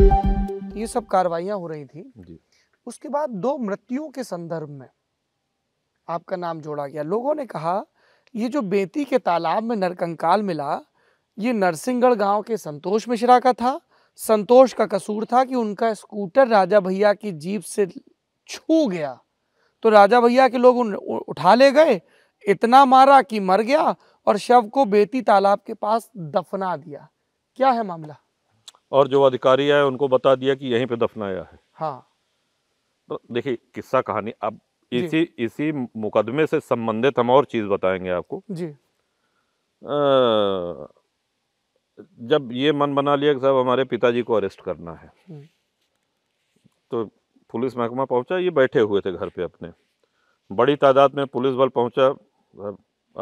ये सब कार्रवाइयाँ हो रही थी जी। उसके बाद दो मृत्युओं के संदर्भ में आपका नाम जोड़ा गया लोगों ने कहा ये जो बेती के तालाब में नरकंकाल मिला ये नरसिंहगढ़ गांव के संतोष मिश्रा का था संतोष का कसूर था कि उनका स्कूटर राजा भैया की जीप से छू गया तो राजा भैया के लोग उन उठा ले गए इतना मारा कि मर गया और शव को बेती तालाब के पास दफना दिया क्या है मामला और जो अधिकारी आए उनको बता दिया कि यहीं पे दफनाया है हाँ तो देखिए किस्सा कहानी अब इसी इसी मुकदमे से संबंधित हम और चीज़ बताएंगे आपको जी आ, जब ये मन बना लिया कि साहब हमारे पिताजी को अरेस्ट करना है हम्म। तो पुलिस महकमा पहुंचा ये बैठे हुए थे घर पे अपने बड़ी तादाद में पुलिस बल पहुंचा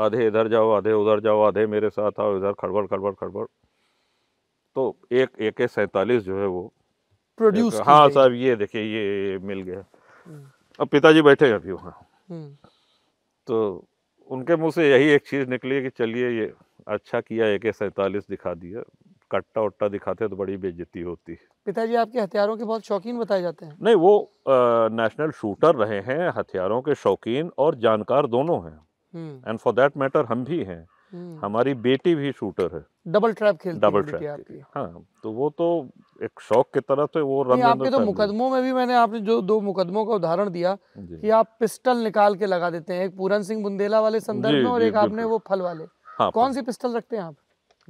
आधे इधर जाओ आधे उधर जाओ आधे मेरे साथ आओ इधर खड़बड़ खड़बड़ खड़बड़ तो एक ए के सैतालीस जो है वो प्रोड्यूस हाँ साहब ये देखिए ये मिल गया हम्म। अब पिताजी बैठे हैं अभी वहाँ हम्म। तो उनके मुंह से यही एक चीज़ निकली कि चलिए ये अच्छा किया ए के दिखा दिया कट्टा उट्टा दिखाते तो बड़ी बेजती होती है पिताजी आपके हथियारों के बहुत शौकीन बताए जाते हैं नहीं वो आ, नेशनल शूटर रहे हैं हथियारों के शौकीन और जानकार दोनों हैं एंड फॉर देट मैटर हम भी हैं हम्म। हमारी बेटी भी शूटर है डबल ट्रैप खेलती डबल ट्रैप हाँ तो वो तो एक शौक की तरह से वो रन आपके तो मुकदमों में भी मैंने आपने जो दो मुकदमों का उदाहरण दिया कि आप पिस्टल निकाल के लगा देते हैं एक पूरन सिंह बुंदेला वाले संदर्भ में और एक आपने वो फल वाले हाँ, कौन सी पिस्टल रखते हैं आप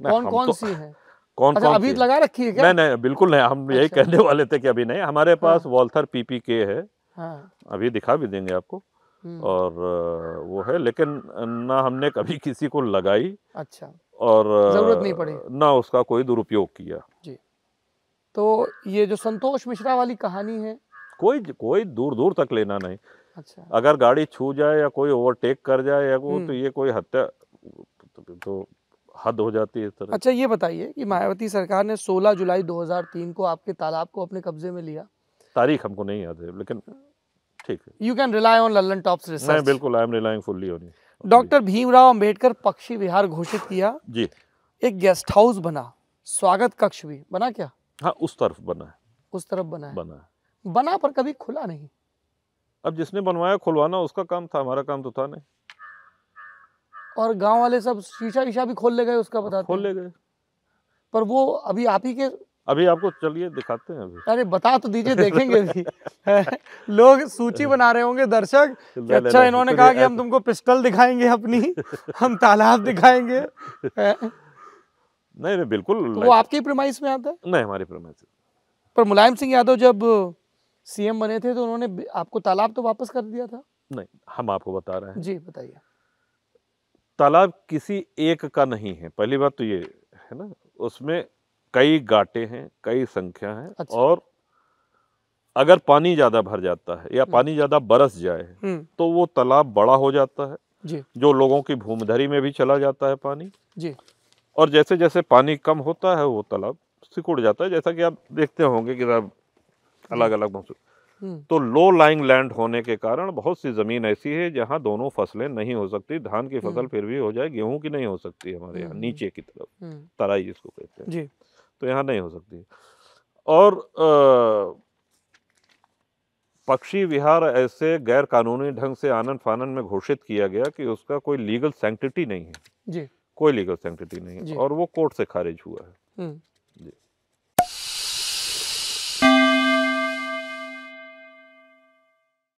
कौन कौन तो सी है कौन अच्छा, कौन अभी लगा रखी है क्या नहीं नहीं बिल्कुल नहीं हम यही अच्छा। कहने वाले थे कि अभी नहीं हमारे हाँ। पास वॉल्थर पीपी के है हाँ। अभी दिखा भी देंगे आपको हम्म। और वो है लेकिन ना हमने कभी किसी को लगाई अच्छा और जरूरत नहीं पड़ी ना उसका कोई दुरुपयोग किया जी तो ये जो संतोष मिश्रा वाली कहानी है कोई कोई दूर दूर तक लेना नहीं अच्छा अगर गाड़ी छू जाए या कोई ओवरटेक कर जाए या को तो हम्म। ये कोई हत्या तो, तो, तो हद हो जाती है इस तरह अच्छा ये बताइए कि मायावती सरकार ने 16 जुलाई 2003 को आपके तालाब को अपने कब्जे में लिया तारीख हमको नहीं याद है लेकिन ठीक है you can rely on Lallantop's research नहीं बिल्कुल I am relying fully on doctor Bhimrao Ambedkar पक्षी विहार घोषित किया जी एक गेस्ट हाउस बना स्वागत कक्ष भी बना क्या हाँ उस तरफ बना है उस तरफ बना है बना बना पर कभी खुला नहीं अब जिसने बनवाया खुलवाना उसका काम था हमारा काम तो था नहीं और गांव वाले सब शीशा शीशा भी खोल ले गए उसका बता खोल ले गए पर वो अभी आप ही के अभी आपको चलिए दिखाते हैं अभी अरे बता तो दीजिए देखेंगे भी लोग सूची बना रहे होंगे दर्शक कि अच्छा इन्होंने कहा कि हम तुमको पिस्टल दिखाएंगे अपनी हम तालाब दिखाएंगे नहीं नहीं बिल्कुल तो वो आपकी प्रमाइस में आता है नहीं हमारी प्रमाइस पर मुलायम सिंह यादव जब सीएम बने थे तो उन्होंने आपको तालाब तो वापस कर दिया था नहीं हम आपको बता रहे हैं जी बताइए तालाब किसी एक का नहीं है पहली बात तो ये है ना उसमें कई गाटे हैं कई संख्या हैं अच्छा। और अगर पानी ज्यादा भर जाता है या हम्म। पानी ज्यादा बरस जाए हम्म। तो वो तालाब बड़ा हो जाता है जी। जो लोगों की भूमधरी में भी चला जाता है पानी जी। और जैसे जैसे पानी कम होता है वो तालाब सिकुड़ जाता है जैसा कि आप देखते होंगे कि अलग अलग मौसम हम्म। तो लो लाइंग लैंड होने के कारण बहुत सी ज़मीन ऐसी है जहाँ दोनों फसलें नहीं हो सकती धान की फसल फिर भी हो जाए गेहूं की नहीं हो सकती हमारे यहाँ नीचे की तरफ तराई जिसको कहते हैं तो यहाँ नहीं हो सकती और पक्षी विहार ऐसे गैर कानूनी ढंग से आनंद फानन में घोषित किया गया कि उसका कोई लीगल सैंक्टिटी नहीं है जी कोई लीगल सेंटिटी नहीं है और वो कोर्ट से खारिज हुआ है जी